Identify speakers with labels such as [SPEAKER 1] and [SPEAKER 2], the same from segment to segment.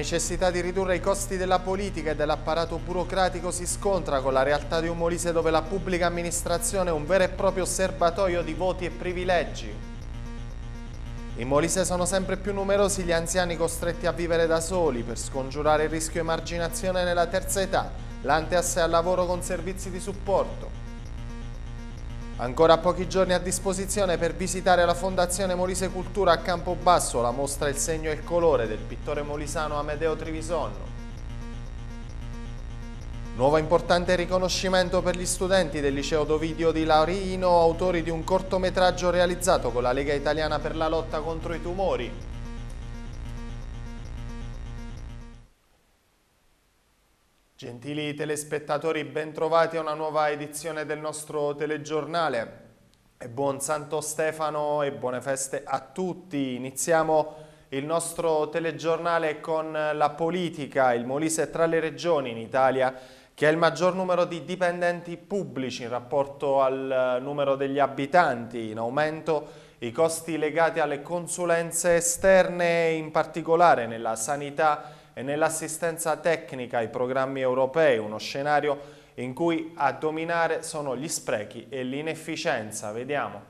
[SPEAKER 1] necessità di ridurre i costi della politica e dell'apparato burocratico si scontra con la realtà di un Molise dove la pubblica amministrazione è un vero e proprio serbatoio di voti e privilegi. In Molise sono sempre più numerosi gli anziani costretti a vivere da soli per scongiurare il rischio emarginazione nella terza età, l'ante al lavoro con servizi di supporto. Ancora pochi giorni a disposizione per visitare la Fondazione Molise Cultura a Campobasso, la mostra Il segno e il colore del pittore molisano Amedeo Trivisonno. Nuovo importante riconoscimento per gli studenti del liceo Dovidio di Laurino, autori di un cortometraggio realizzato con la Lega Italiana per la lotta contro i tumori. Gentili telespettatori, bentrovati a una nuova edizione del nostro telegiornale. E buon Santo Stefano e buone feste a tutti. Iniziamo il nostro telegiornale con la politica. Il Molise è tra le regioni in Italia che ha il maggior numero di dipendenti pubblici in rapporto al eh, numero degli abitanti, in aumento i costi legati alle consulenze esterne, in particolare nella sanità e nell'assistenza tecnica ai programmi europei, uno scenario in cui a dominare sono gli sprechi e l'inefficienza. Vediamo.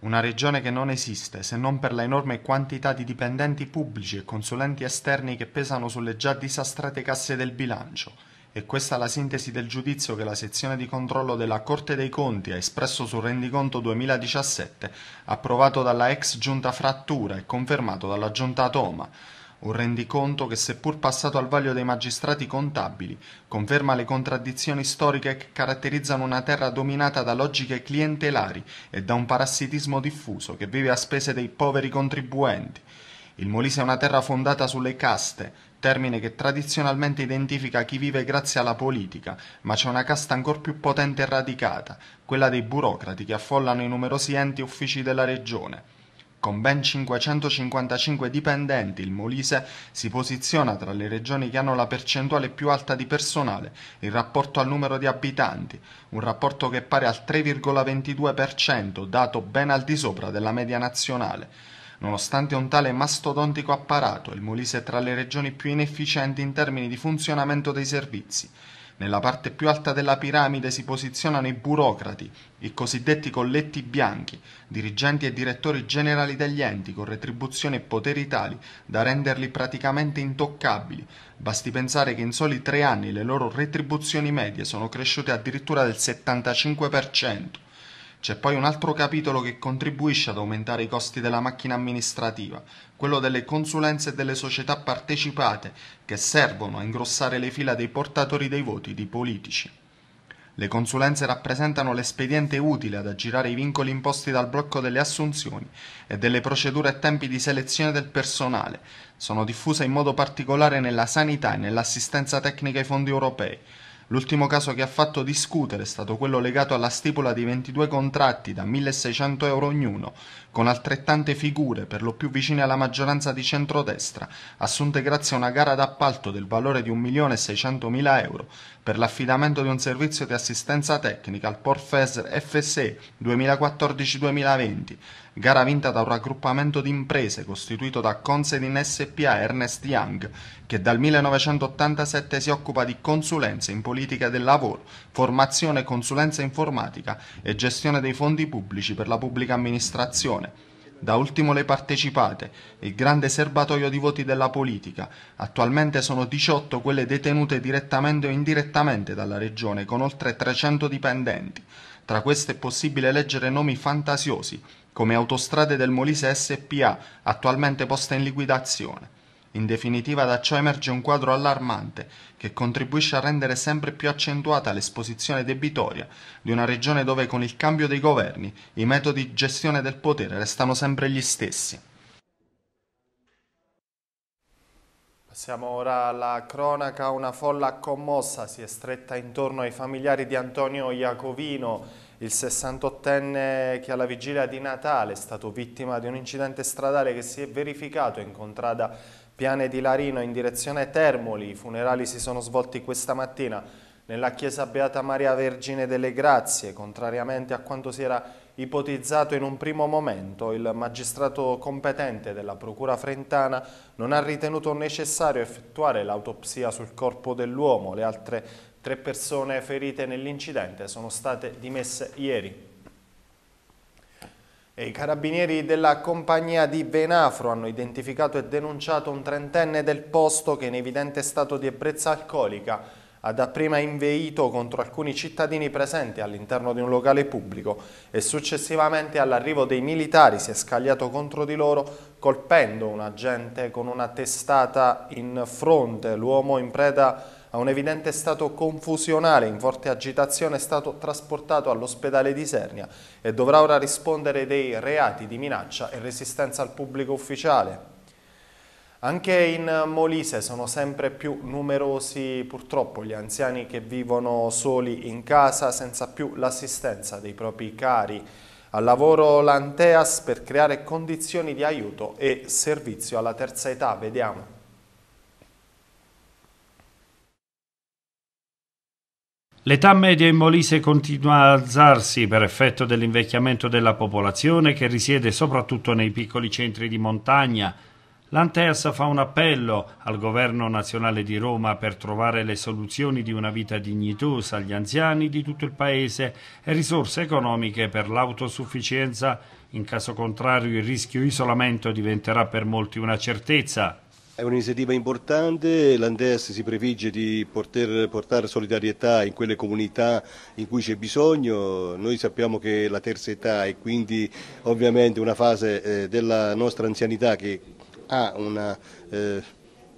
[SPEAKER 1] Una regione che non esiste se non per la enorme quantità di dipendenti pubblici e consulenti esterni che pesano sulle già disastrate casse del bilancio e questa la sintesi del giudizio che la sezione di controllo della Corte dei Conti ha espresso sul rendiconto 2017, approvato dalla ex giunta Frattura e confermato dalla giunta Toma. Un rendiconto che, seppur passato al vaglio dei magistrati contabili, conferma le contraddizioni storiche che caratterizzano una terra dominata da logiche clientelari e da un parassitismo diffuso che vive a spese dei poveri contribuenti. Il Molise è una terra fondata sulle caste, termine che tradizionalmente identifica chi vive grazie alla politica, ma c'è una casta ancor più potente e radicata, quella dei burocrati che affollano i numerosi enti e uffici della regione. Con ben 555 dipendenti, il Molise si posiziona tra le regioni che hanno la percentuale più alta di personale in rapporto al numero di abitanti, un rapporto che pare al 3,22%, dato ben al di sopra della media nazionale. Nonostante un tale mastodontico apparato, il Molise è tra le regioni più inefficienti in termini di funzionamento dei servizi. Nella parte più alta della piramide si posizionano i burocrati, i cosiddetti colletti bianchi, dirigenti e direttori generali degli enti con retribuzioni e poteri tali da renderli praticamente intoccabili. Basti pensare che in soli tre anni le loro retribuzioni medie sono cresciute addirittura del 75%. C'è poi un altro capitolo che contribuisce ad aumentare i costi della macchina amministrativa, quello delle consulenze e delle società partecipate, che servono a ingrossare le fila dei portatori dei voti, di politici. Le consulenze rappresentano l'espediente utile ad aggirare i vincoli imposti dal blocco delle assunzioni e delle procedure e tempi di selezione del personale. Sono diffuse in modo particolare nella sanità e nell'assistenza tecnica ai fondi europei. L'ultimo caso che ha fatto discutere è stato quello legato alla stipula di 22 contratti da 1.600 euro ognuno con altrettante figure, per lo più vicine alla maggioranza di centrodestra, assunte grazie a una gara d'appalto del valore di 1.600.000 euro per l'affidamento di un servizio di assistenza tecnica al Porfes FSE 2014-2020, gara vinta da un raggruppamento di imprese costituito da Consedin SPA Ernest Young, che dal 1987 si occupa di consulenza in politica del lavoro, formazione e consulenza informatica e gestione dei fondi pubblici per la pubblica amministrazione persone. Da ultimo le partecipate, il grande serbatoio di voti della politica. Attualmente sono 18 quelle detenute direttamente o indirettamente dalla regione, con oltre 300 dipendenti. Tra queste è possibile leggere nomi fantasiosi, come Autostrade del Molise SPA, attualmente posta in liquidazione. In definitiva da ciò emerge un quadro allarmante che contribuisce a rendere sempre più accentuata l'esposizione debitoria di una regione dove con il cambio dei governi i metodi di gestione del potere restano sempre gli stessi. Passiamo ora alla cronaca, una folla commossa si è stretta intorno ai familiari di Antonio Iacovino, il 68enne che alla vigilia di Natale è stato vittima di un incidente stradale che si è verificato in contrada Piane di Larino in direzione Termoli. I funerali si sono svolti questa mattina nella chiesa Beata Maria Vergine delle Grazie. Contrariamente a quanto si era ipotizzato in un primo momento, il magistrato competente della Procura Frentana non ha ritenuto necessario effettuare l'autopsia sul corpo dell'uomo. Le altre tre persone ferite nell'incidente sono state dimesse ieri. E I carabinieri della compagnia di Venafro hanno identificato e denunciato un trentenne del posto che in evidente stato di ebbrezza alcolica ha dapprima inveito contro alcuni cittadini presenti all'interno di un locale pubblico e successivamente all'arrivo dei militari si è scagliato contro di loro colpendo un agente con una testata in fronte. L'uomo in preda a un evidente stato confusionale in forte agitazione è stato trasportato all'ospedale di Sernia e dovrà ora rispondere dei reati di minaccia e resistenza al pubblico ufficiale. Anche in Molise sono sempre più numerosi purtroppo gli anziani che vivono soli in casa senza più l'assistenza dei propri cari. Al lavoro l'Anteas per creare condizioni di aiuto e servizio alla terza età, vediamo.
[SPEAKER 2] L'età media in Molise continua a alzarsi per effetto dell'invecchiamento della popolazione che risiede soprattutto nei piccoli centri di montagna L'Antersa fa un appello al governo nazionale di Roma per trovare le soluzioni di una vita dignitosa agli anziani di tutto il paese e risorse economiche per l'autosufficienza. In caso contrario il rischio isolamento diventerà per molti una certezza.
[SPEAKER 3] È un'iniziativa importante, l'Andes si prefigge di poter portare solidarietà in quelle comunità in cui c'è bisogno, noi sappiamo che la terza età è quindi ovviamente una fase eh, della nostra anzianità che ha una eh,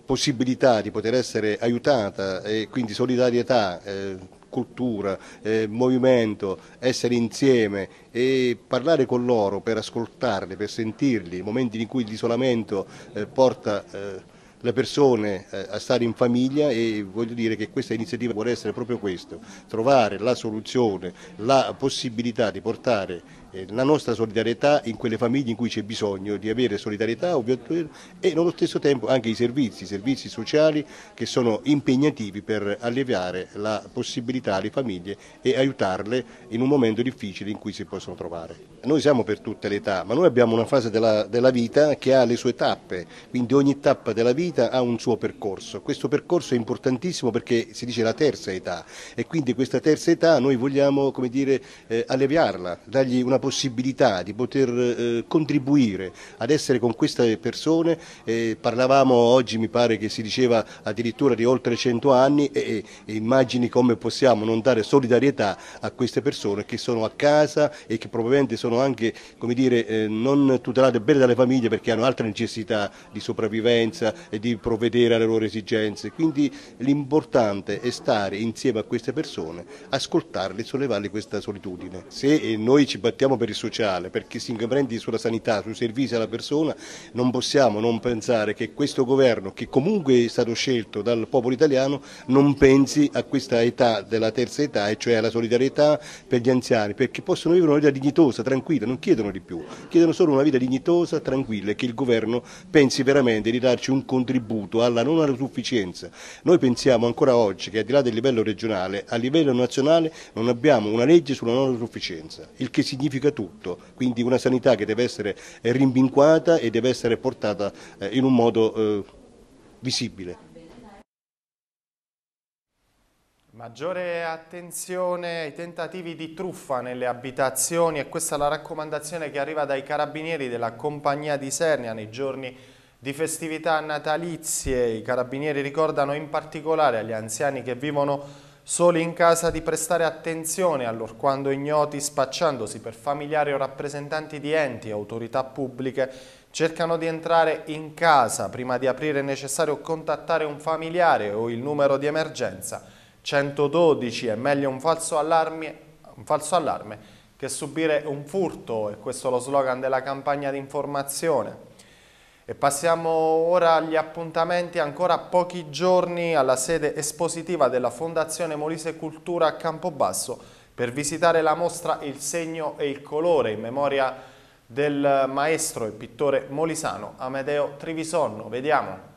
[SPEAKER 3] possibilità di poter essere aiutata e quindi solidarietà, eh, cultura, eh, movimento, essere insieme e parlare con loro per ascoltarli, per sentirli, momenti in cui l'isolamento eh, porta eh, le persone eh, a stare in famiglia e voglio dire che questa iniziativa vuole essere proprio questo, trovare la soluzione, la possibilità di portare eh, la nostra solidarietà in quelle famiglie in cui c'è bisogno di avere solidarietà ovviamente, e nello stesso tempo anche i servizi, i servizi sociali che sono impegnativi per alleviare la possibilità alle famiglie e aiutarle in un momento difficile in cui si possono trovare. Noi siamo per tutte le età, ma noi abbiamo una fase della, della vita che ha le sue tappe, quindi ogni tappa della vita ha un suo percorso. Questo percorso è importantissimo perché si dice la terza età e quindi questa terza età noi vogliamo dire, eh, alleviarla, dargli una possibilità di poter eh, contribuire ad essere con queste persone, eh, parlavamo oggi mi pare che si diceva addirittura di oltre 100 anni e, e immagini come possiamo non dare solidarietà a queste persone che sono a casa e che probabilmente sono anche dire, eh, non tutelate bene dalle famiglie perché hanno altre necessità di sopravvivenza e di provvedere alle loro esigenze, quindi l'importante è stare insieme a queste persone, ascoltarle e sollevarle questa solitudine. Se eh, noi ci battiamo lavoriamo per il sociale, perché si incomprendi sulla sanità, sui servizi alla persona, non possiamo non pensare che questo governo, che comunque è stato scelto dal popolo italiano, non pensi a questa età della terza età, e cioè alla solidarietà per gli anziani, perché possono vivere una vita dignitosa, tranquilla, non chiedono di più, chiedono solo una vita dignitosa, tranquilla e che il governo pensi veramente di darci un contributo alla non autosufficienza. Noi pensiamo ancora oggi che al di là del livello regionale, a livello nazionale non abbiamo una legge sulla non autosufficienza, il che significa modifica tutto, quindi una sanità che deve essere eh, rimbinquata e deve essere portata eh, in un modo eh, visibile.
[SPEAKER 1] Maggiore attenzione ai tentativi di truffa nelle abitazioni e questa è la raccomandazione che arriva dai carabinieri della compagnia di Sernia nei giorni di festività natalizie. I carabinieri ricordano in particolare agli anziani che vivono Soli in casa di prestare attenzione allorquando ignoti, spacciandosi per familiari o rappresentanti di enti e autorità pubbliche, cercano di entrare in casa. Prima di aprire è necessario contattare un familiare o il numero di emergenza. 112 è meglio un falso allarme, un falso allarme che subire un furto, e questo è lo slogan della campagna di informazione. E passiamo ora agli appuntamenti, ancora pochi giorni alla sede espositiva della Fondazione Molise Cultura a Campobasso per visitare la mostra Il segno e il colore in memoria del maestro e pittore molisano Amedeo Trivisonno. Vediamo.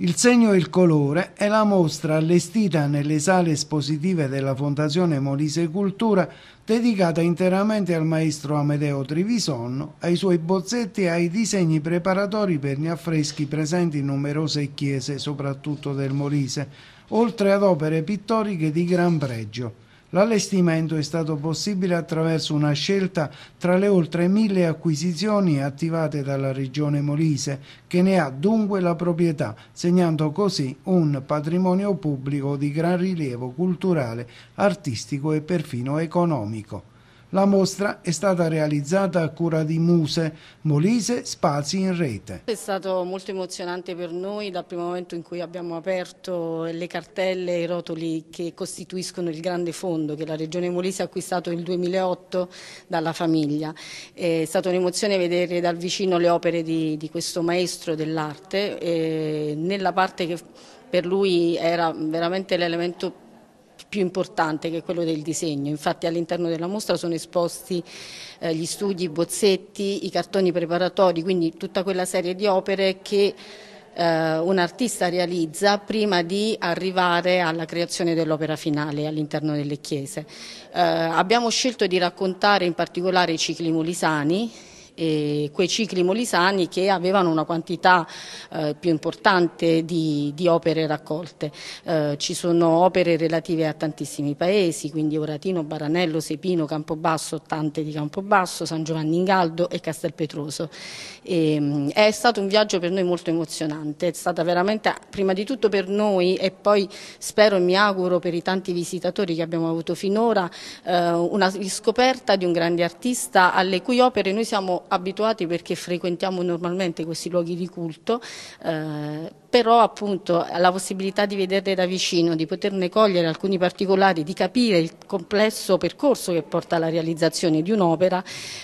[SPEAKER 4] Il segno e il colore è la mostra allestita nelle sale espositive della Fondazione Molise Cultura dedicata interamente al maestro Amedeo Trivisonno, ai suoi bozzetti e ai disegni preparatori per gli affreschi presenti in numerose chiese, soprattutto del Molise, oltre ad opere pittoriche di gran pregio. L'allestimento è stato possibile attraverso una scelta tra le oltre mille acquisizioni attivate dalla regione Molise, che ne ha dunque la proprietà, segnando così un patrimonio pubblico di gran rilievo culturale, artistico e perfino economico. La mostra è stata realizzata a cura di Muse, Molise, Spazi in Rete.
[SPEAKER 5] È stato molto emozionante per noi dal primo momento in cui abbiamo aperto le cartelle e i rotoli che costituiscono il grande fondo che la Regione Molise ha acquistato nel 2008 dalla famiglia. È stata un'emozione vedere dal vicino le opere di, di questo maestro dell'arte nella parte che per lui era veramente l'elemento più più importante che è quello del disegno. Infatti all'interno della mostra sono esposti eh, gli studi, i bozzetti, i cartoni preparatori, quindi tutta quella serie di opere che eh, un artista realizza prima di arrivare alla creazione dell'opera finale all'interno delle chiese. Eh, abbiamo scelto di raccontare in particolare i cicli molisani e quei cicli molisani che avevano una quantità eh, più importante di, di opere raccolte. Eh, ci sono opere relative a tantissimi paesi, quindi Oratino, Baranello, Sepino, Campobasso, Tante di Campobasso, San Giovanni in Galdo e Castelpetroso. E, ehm, è stato un viaggio per noi molto emozionante, è stata veramente prima di tutto per noi e poi spero e mi auguro per i tanti visitatori che abbiamo avuto finora eh, una riscoperta di un grande artista alle cui opere noi siamo abituati perché frequentiamo normalmente questi luoghi di culto. Eh, però appunto la possibilità di vederle da vicino, di poterne cogliere alcuni particolari, di capire il complesso percorso che porta alla realizzazione di un'opera,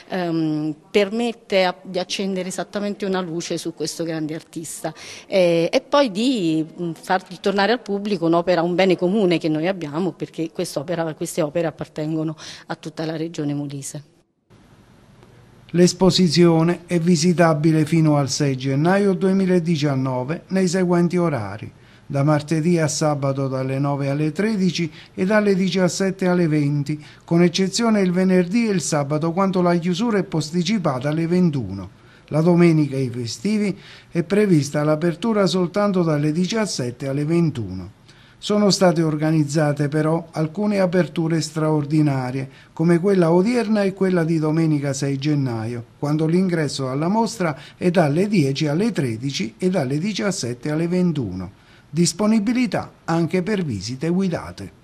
[SPEAKER 5] ehm, permette a, di accendere esattamente una luce su questo grande artista eh, e poi di far di tornare al pubblico un'opera, un bene comune che noi abbiamo, perché queste opere appartengono a tutta la regione Molise.
[SPEAKER 4] L'esposizione è visitabile fino al 6 gennaio 2019 nei seguenti orari da martedì a sabato dalle 9 alle 13 e dalle 17 alle 20, con eccezione il venerdì e il sabato quando la chiusura è posticipata alle 21. La domenica e i festivi è prevista l'apertura soltanto dalle 17 alle 21. Sono state organizzate però alcune aperture straordinarie, come quella odierna e quella di domenica 6 gennaio, quando l'ingresso alla mostra è dalle 10 alle 13 e dalle 17 alle 21. Disponibilità anche per visite guidate.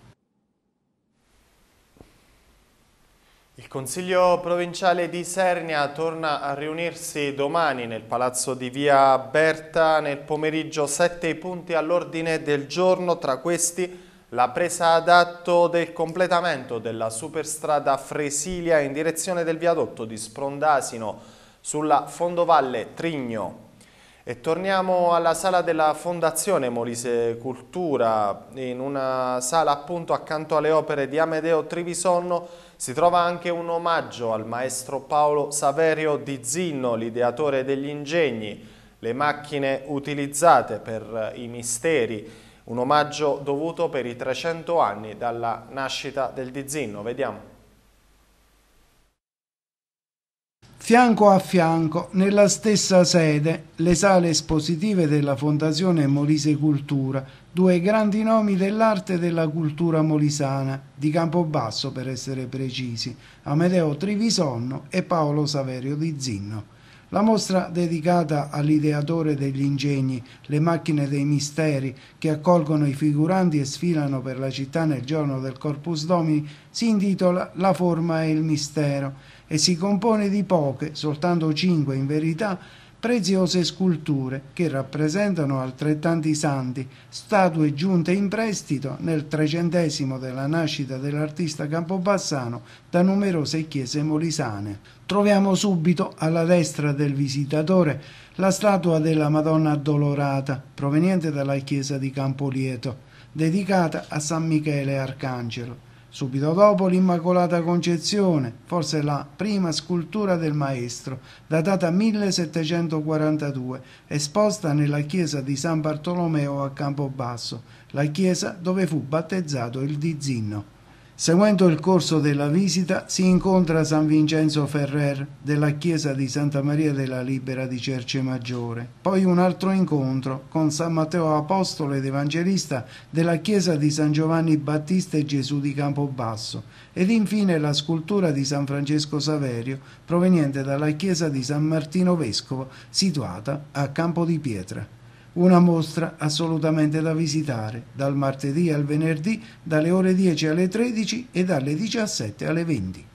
[SPEAKER 1] Il Consiglio provinciale di Sernia torna a riunirsi domani nel palazzo di via Berta nel pomeriggio sette punti all'ordine del giorno, tra questi la presa ad atto del completamento della superstrada Fresilia in direzione del viadotto di Sprondasino sulla fondovalle Trigno. E torniamo alla sala della Fondazione Molise Cultura, in una sala appunto accanto alle opere di Amedeo Trivisonno si trova anche un omaggio al maestro Paolo Saverio di Zinno, l'ideatore degli ingegni, le macchine utilizzate per eh, i misteri, un omaggio dovuto per i 300 anni dalla nascita del Di Zinno. Vediamo.
[SPEAKER 4] Fianco a fianco, nella stessa sede, le sale espositive della Fondazione Molise Cultura, due grandi nomi dell'arte e della cultura molisana, di Campobasso per essere precisi, Amedeo Trivisonno e Paolo Saverio di Zinno. La mostra dedicata all'ideatore degli ingegni, le macchine dei misteri che accolgono i figuranti e sfilano per la città nel giorno del Corpus Domini, si intitola La forma e il mistero e si compone di poche, soltanto cinque in verità, preziose sculture che rappresentano altrettanti santi, statue giunte in prestito nel trecentesimo della nascita dell'artista campobassano da numerose chiese molisane. Troviamo subito alla destra del visitatore la statua della Madonna Addolorata, proveniente dalla chiesa di Campolieto, dedicata a San Michele Arcangelo Subito dopo l'Immacolata Concezione, forse la prima scultura del maestro, datata 1742, esposta nella chiesa di San Bartolomeo a Campobasso, la chiesa dove fu battezzato il Dizinno. Seguendo il corso della visita si incontra San Vincenzo Ferrer della chiesa di Santa Maria della Libera di Cerce Maggiore, poi un altro incontro con San Matteo Apostolo ed Evangelista della chiesa di San Giovanni Battista e Gesù di Campobasso ed infine la scultura di San Francesco Saverio proveniente dalla chiesa di San Martino Vescovo situata a Campo di Pietra. Una mostra assolutamente da visitare, dal martedì al venerdì, dalle ore 10 alle 13 e dalle 17 alle 20.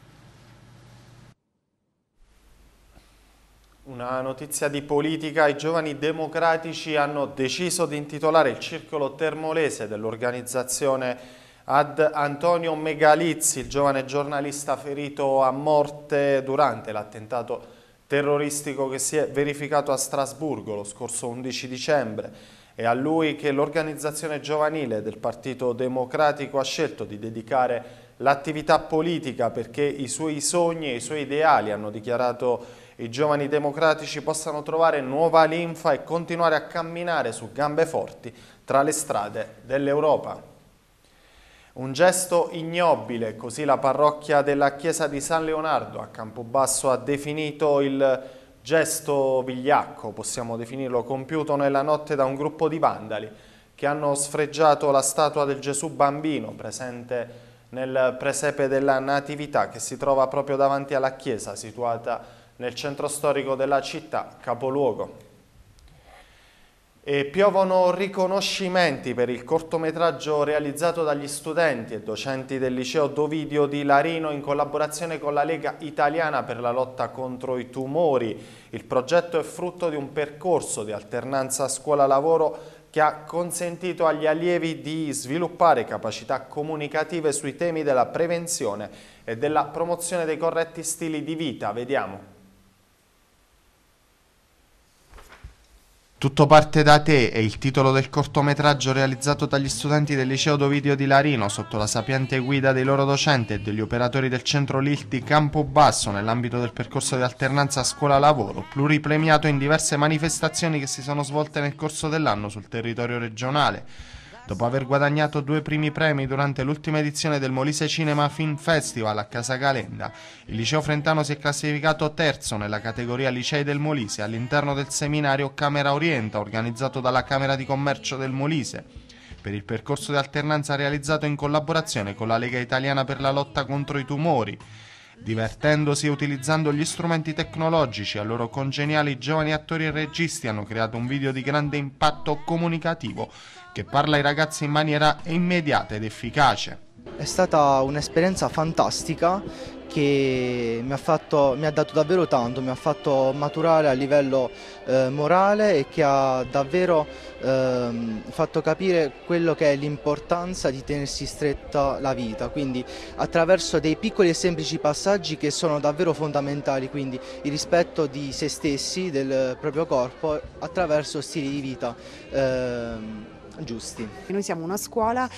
[SPEAKER 1] Una notizia di politica, i giovani democratici hanno deciso di intitolare il circolo termolese dell'organizzazione ad Antonio Megalizzi, il giovane giornalista ferito a morte durante l'attentato terroristico che si è verificato a Strasburgo lo scorso 11 dicembre. È a lui che l'organizzazione giovanile del Partito Democratico ha scelto di dedicare l'attività politica perché i suoi sogni e i suoi ideali, hanno dichiarato i giovani democratici, possano trovare nuova linfa e continuare a camminare su gambe forti tra le strade dell'Europa. Un gesto ignobile, così la parrocchia della chiesa di San Leonardo a Campobasso ha definito il gesto vigliacco, possiamo definirlo, compiuto nella notte da un gruppo di vandali che hanno sfregiato la statua del Gesù bambino presente nel presepe della Natività che si trova proprio davanti alla chiesa situata nel centro storico della città, capoluogo e piovono riconoscimenti per il cortometraggio realizzato dagli studenti e docenti del liceo Dovidio di Larino in collaborazione con la Lega Italiana per la lotta contro i tumori. Il progetto è frutto di un percorso di alternanza scuola-lavoro che ha consentito agli allievi di sviluppare capacità comunicative sui temi della prevenzione e della promozione dei corretti stili di vita. Vediamo. Tutto parte da te è il titolo del cortometraggio realizzato dagli studenti del liceo Dovidio di Larino sotto la sapiente guida dei loro docenti e degli operatori del centro LILT di Campobasso nell'ambito del percorso di alternanza scuola-lavoro, pluripremiato in diverse manifestazioni che si sono svolte nel corso dell'anno sul territorio regionale. Dopo aver guadagnato due primi premi durante l'ultima edizione del Molise Cinema Film Festival a Casa Calenda, il liceo frentano si è classificato terzo nella categoria Licei del Molise all'interno del seminario Camera Orienta organizzato dalla Camera di Commercio del Molise per il percorso di alternanza realizzato in collaborazione con la Lega Italiana per la lotta contro i tumori, divertendosi e utilizzando gli strumenti tecnologici a loro congeniali, giovani attori e registi hanno creato un video di grande impatto comunicativo che parla ai ragazzi in maniera immediata ed efficace. È stata un'esperienza fantastica che mi ha, fatto, mi ha, dato davvero tanto, mi ha fatto maturare a livello eh, morale e che ha davvero eh, fatto capire quello che è l'importanza di tenersi stretta la vita, quindi attraverso dei piccoli e semplici passaggi che sono davvero fondamentali,
[SPEAKER 4] quindi il rispetto di se stessi, del proprio corpo, attraverso stili di vita. Eh, giusti. Noi siamo una scuola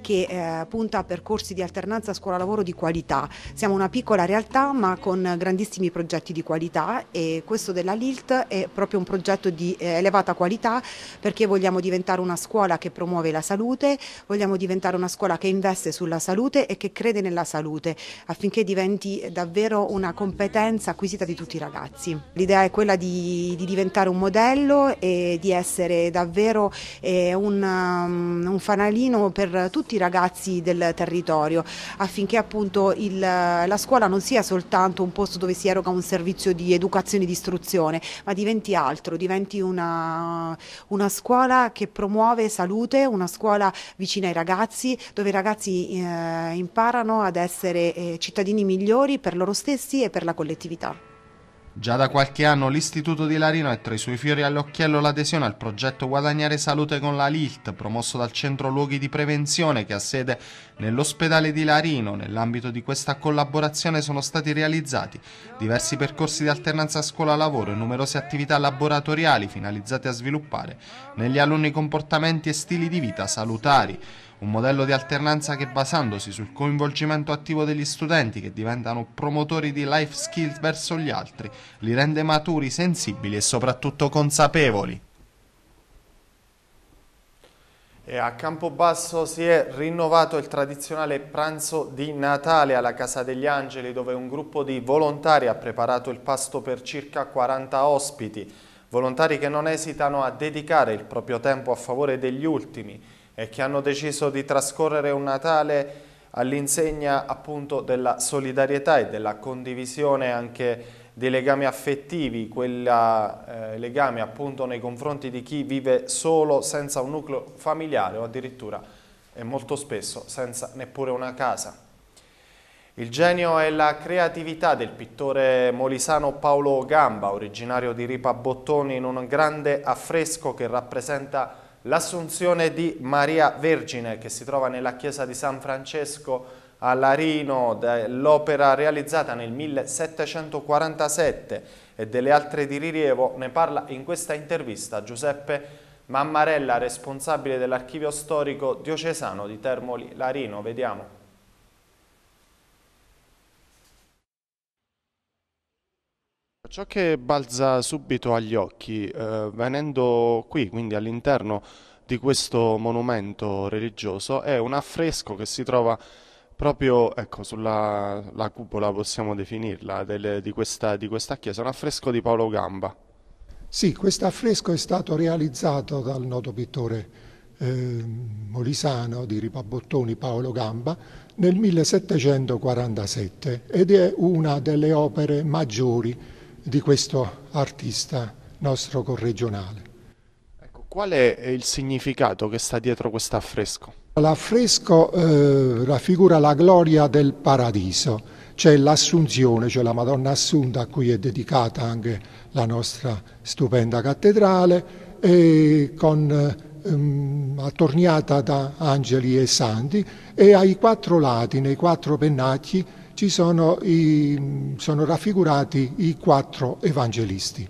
[SPEAKER 4] che eh, punta a percorsi di alternanza scuola-lavoro di qualità. Siamo una piccola realtà ma con grandissimi progetti di qualità e questo della LILT è proprio un progetto di eh, elevata qualità perché vogliamo diventare una scuola che promuove la salute, vogliamo diventare una scuola che investe sulla salute e che crede nella salute affinché diventi davvero una competenza acquisita di tutti i ragazzi. L'idea è quella di, di diventare un modello e di essere davvero eh, un Um, un, fanalino per tutti i ragazzi del territorio affinché appunto il, la scuola non sia soltanto un posto dove si eroga un servizio di educazione e di istruzione, ma diventi altro, diventi una, una scuola che promuove salute, una scuola vicina ai ragazzi, dove i ragazzi eh, imparano ad essere eh, cittadini migliori per loro stessi e per la collettività.
[SPEAKER 1] Già da qualche anno l'Istituto di Larino è tra i suoi fiori all'occhiello l'adesione al progetto Guadagnare Salute con la LILT, promosso dal Centro Luoghi di Prevenzione che ha sede nell'ospedale di Larino. Nell'ambito di questa collaborazione sono stati realizzati diversi percorsi di alternanza scuola-lavoro e numerose attività laboratoriali finalizzate a sviluppare negli alunni comportamenti e stili di vita salutari un modello di alternanza che basandosi sul coinvolgimento attivo degli studenti che diventano promotori di life skills verso gli altri, li rende maturi, sensibili e soprattutto consapevoli. E a Campobasso si è rinnovato il tradizionale pranzo di Natale alla Casa degli Angeli dove un gruppo di volontari ha preparato il pasto per circa 40 ospiti, volontari che non esitano a dedicare il proprio tempo a favore degli ultimi e che hanno deciso di trascorrere un Natale all'insegna appunto della solidarietà e della condivisione anche dei legami affettivi, quel eh, legame appunto nei confronti di chi vive solo senza un nucleo familiare o addirittura e molto spesso senza neppure una casa. Il genio e la creatività del pittore molisano Paolo Gamba, originario di Ripa Bottoni, in un grande affresco che rappresenta l'assunzione di Maria Vergine che si trova nella chiesa di San Francesco a Larino, l'opera realizzata nel 1747 e delle altre di rilievo, ne parla in questa intervista Giuseppe Mammarella, responsabile dell'archivio storico diocesano di Termoli Larino. Vediamo. Ciò che balza subito agli occhi, eh, venendo qui, quindi all'interno di questo monumento religioso, è un affresco che si trova proprio ecco, sulla cupola, possiamo definirla, delle, di, questa, di questa chiesa, un affresco di Paolo Gamba.
[SPEAKER 6] Sì, questo affresco è stato realizzato dal noto pittore eh, molisano di Ripabottoni Paolo Gamba nel 1747 ed è una delle opere maggiori di questo artista nostro corregionale.
[SPEAKER 1] Ecco, qual è il significato che sta dietro questo affresco?
[SPEAKER 6] L'affresco eh, raffigura la gloria del paradiso, c'è cioè l'assunzione, cioè la Madonna Assunta a cui è dedicata anche la nostra stupenda cattedrale, e con ehm, attorniata da angeli e santi, e ai quattro lati, nei quattro pennacchi, ci sono, i, sono raffigurati i quattro evangelisti.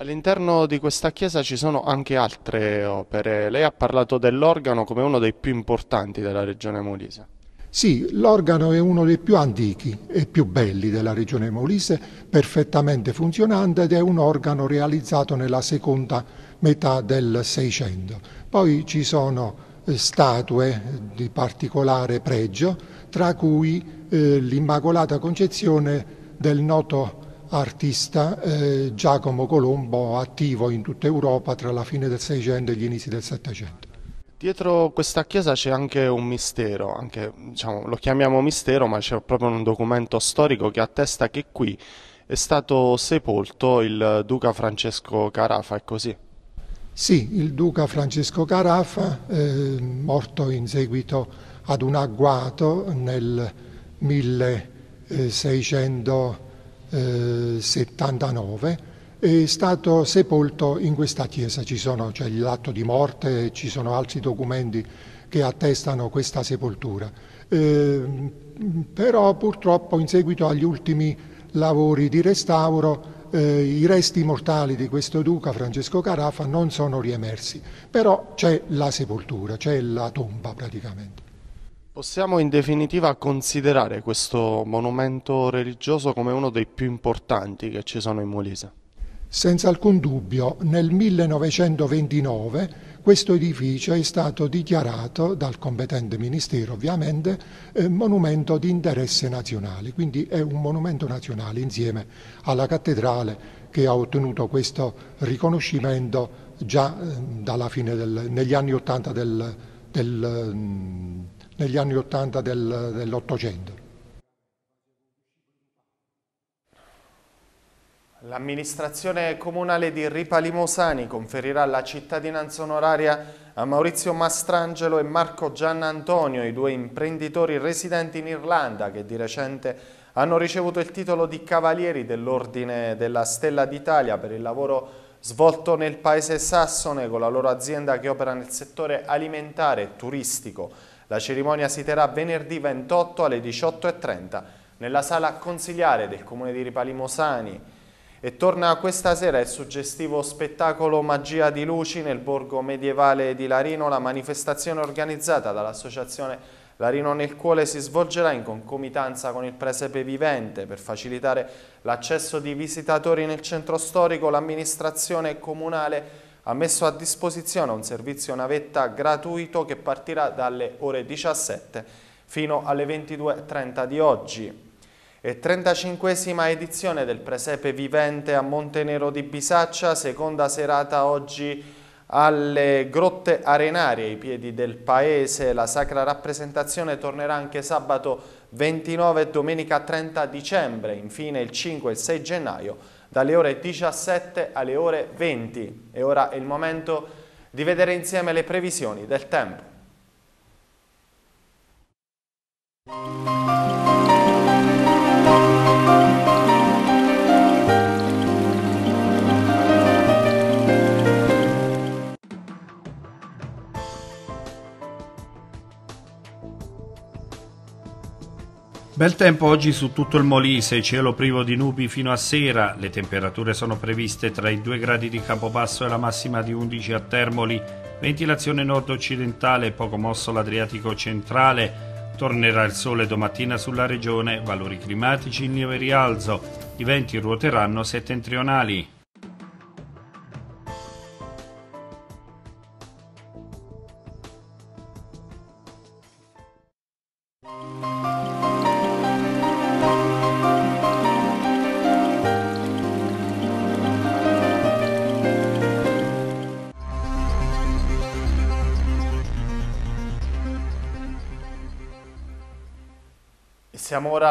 [SPEAKER 1] All'interno di questa chiesa ci sono anche altre opere. Lei ha parlato dell'organo come uno dei più importanti della regione Molise.
[SPEAKER 6] Sì, l'organo è uno dei più antichi e più belli della regione Molise, perfettamente funzionante ed è un organo realizzato nella seconda metà del Seicento. Poi ci sono eh, statue di particolare pregio, tra cui eh, l'Immacolata Concezione del noto artista eh, Giacomo Colombo, attivo in tutta Europa tra la fine del Seicento e gli inizi del Settecento.
[SPEAKER 1] Dietro questa chiesa c'è anche un mistero, anche, diciamo, lo chiamiamo mistero, ma c'è proprio un documento storico che attesta che qui è stato sepolto il duca Francesco Carafa, è così?
[SPEAKER 6] Sì, il duca Francesco Carafa, eh, morto in seguito ad un agguato nel 1679 eh, eh, è stato sepolto in questa chiesa. Ci sono, c'è cioè, l'atto di morte, ci sono altri documenti che attestano questa sepoltura. Eh, però purtroppo in seguito agli ultimi lavori di restauro eh, i resti mortali di questo duca Francesco Carafa non sono riemersi, però c'è la sepoltura, c'è la tomba praticamente.
[SPEAKER 1] Possiamo in definitiva considerare questo monumento religioso come uno dei più importanti che ci sono in Molise?
[SPEAKER 6] Senza alcun dubbio, nel 1929 questo edificio è stato dichiarato dal competente ministero ovviamente eh, monumento di interesse nazionale, quindi è un monumento nazionale insieme alla cattedrale che ha ottenuto questo riconoscimento già eh, dalla fine del, negli anni 80 del, del mm, negli anni 80 del, dell'Ottocento.
[SPEAKER 1] L'amministrazione comunale di Ripa Limosani conferirà la cittadinanza onoraria a Maurizio Mastrangelo e Marco Giannantonio, i due imprenditori residenti in Irlanda che di recente hanno ricevuto il titolo di Cavalieri dell'Ordine della Stella d'Italia per il lavoro svolto nel paese sassone con la loro azienda che opera nel settore alimentare e turistico. La cerimonia si terrà venerdì 28 alle 18.30 nella sala consigliare del comune di Ripali Mosani e torna questa sera il suggestivo spettacolo Magia di Luci nel borgo medievale di Larino. La manifestazione organizzata dall'associazione Larino nel Cuore si svolgerà in concomitanza con il presepe vivente. Per facilitare l'accesso di visitatori nel centro storico, l'amministrazione comunale ha messo a disposizione un servizio navetta gratuito che partirà dalle ore 17 fino alle 22.30 di oggi e 35esima edizione del Presepe Vivente a Montenero di Bisaccia, seconda serata oggi alle grotte arenarie ai piedi del paese. La sacra rappresentazione tornerà anche sabato 29 e domenica 30 dicembre, infine il 5 e il 6 gennaio dalle ore 17 alle ore 20 e ora è il momento di vedere insieme le previsioni del tempo.
[SPEAKER 2] Bel tempo oggi su tutto il Molise, cielo privo di nubi fino a sera, le temperature sono previste tra i 2 gradi di Capobasso e la massima di 11 a Termoli, ventilazione nord-occidentale, poco mosso l'Adriatico centrale, tornerà il sole domattina sulla regione, valori climatici in lieve rialzo, i venti ruoteranno settentrionali.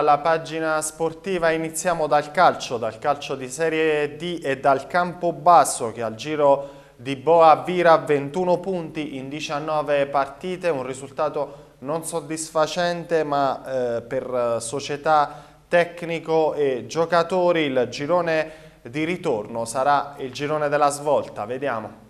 [SPEAKER 1] alla pagina sportiva iniziamo dal calcio, dal calcio di Serie D e dal campo basso che al giro di Boa vira 21 punti in 19 partite, un risultato non soddisfacente ma eh, per società, tecnico e giocatori il girone di ritorno sarà il girone della svolta, vediamo.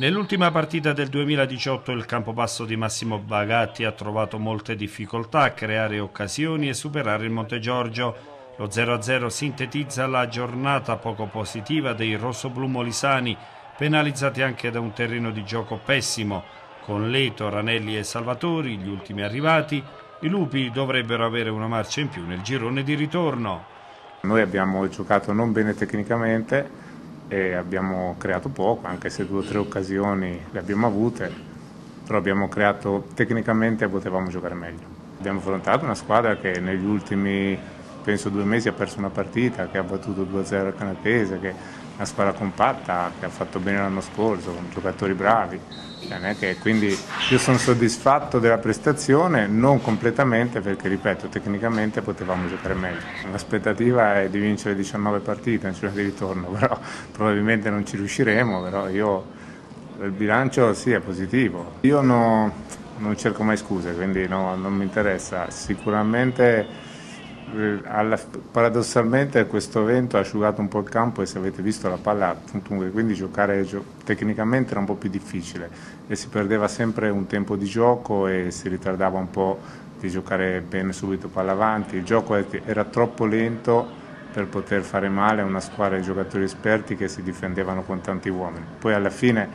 [SPEAKER 2] Nell'ultima partita del 2018 il campobasso di Massimo Bagatti ha trovato molte difficoltà a creare occasioni e superare il Monte Giorgio. Lo 0-0 sintetizza la giornata poco positiva dei rossoblu molisani, penalizzati anche da un terreno di gioco pessimo. Con Leto, Ranelli e Salvatori, gli ultimi arrivati, i lupi dovrebbero avere una marcia in più nel girone di ritorno.
[SPEAKER 7] Noi abbiamo giocato non bene tecnicamente, e abbiamo creato poco, anche se due o tre occasioni le abbiamo avute, però abbiamo creato tecnicamente e potevamo giocare meglio. Abbiamo affrontato una squadra che negli ultimi penso due mesi ha perso una partita, che ha battuto 2-0 il canadese, che una squadra compatta che ha fatto bene l'anno scorso, con giocatori bravi. Cioè, quindi io sono soddisfatto della prestazione, non completamente perché ripeto tecnicamente potevamo giocare meglio. L'aspettativa è di vincere 19 partite in cioè di ritorno, però probabilmente non ci riusciremo, però io il bilancio sì è positivo. Io no, non cerco mai scuse, quindi no, non mi interessa. Sicuramente eh, alla, paradossalmente questo vento ha asciugato un po' il campo e se avete visto la palla quindi giocare gio, tecnicamente era un po' più difficile e si perdeva sempre un tempo di gioco e si ritardava un po' di giocare bene subito palla avanti, il gioco era troppo lento per poter fare male a una squadra di giocatori esperti che si difendevano con tanti uomini. Poi alla fine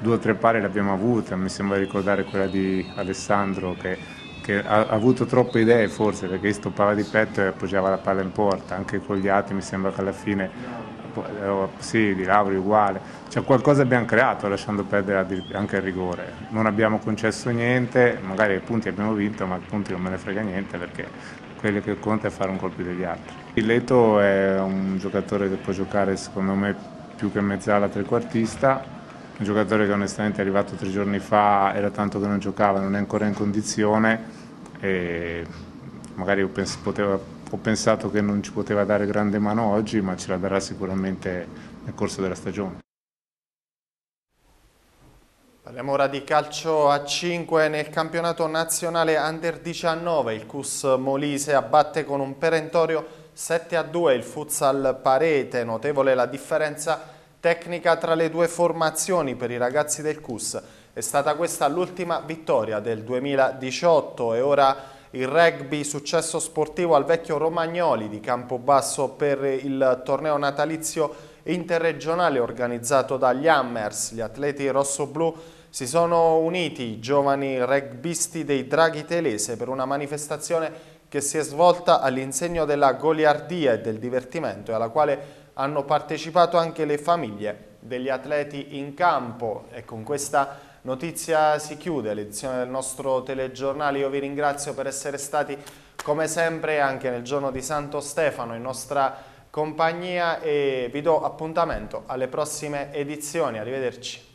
[SPEAKER 7] due o tre pari le abbiamo avute, mi sembra ricordare quella di Alessandro che che ha, avuto troppe idee forse perché stoppava di petto e appoggiava la palla in porta, anche con gli altri mi sembra che alla fine eh, oh, sì, di Lauri uguale, cioè qualcosa abbiamo creato lasciando perdere anche il rigore, non abbiamo concesso niente, magari i punti abbiamo vinto ma i punti non me ne frega niente perché quello che conta è fare un colpo degli altri. Il Leto è un giocatore che può giocare secondo me più che mezzala trequartista, un giocatore che onestamente è arrivato tre giorni fa, era tanto che non giocava, non è ancora in condizione e magari ho, pens poteva, ho pensato che non ci poteva dare grande mano oggi, ma ce la darà sicuramente nel corso della stagione.
[SPEAKER 1] Parliamo ora di calcio a 5 nel campionato nazionale Under 19. Il Cus Molise abbatte con un perentorio 7 a 2 il futsal Parete. Notevole la differenza tecnica tra le due formazioni per i ragazzi del CUS. È stata questa l'ultima vittoria del 2018 e ora il rugby successo sportivo al vecchio Romagnoli di Campobasso per il torneo natalizio interregionale organizzato dagli Hammers. Gli atleti rossoblù si sono uniti, i giovani rugbisti dei Draghi Telese, per una manifestazione che si è svolta all'insegno della goliardia e del divertimento e alla quale hanno partecipato anche le famiglie degli atleti in campo e con questa notizia si chiude l'edizione del nostro telegiornale. Io vi ringrazio per essere stati come sempre anche nel giorno di Santo Stefano in nostra compagnia e vi do appuntamento alle prossime edizioni. Arrivederci.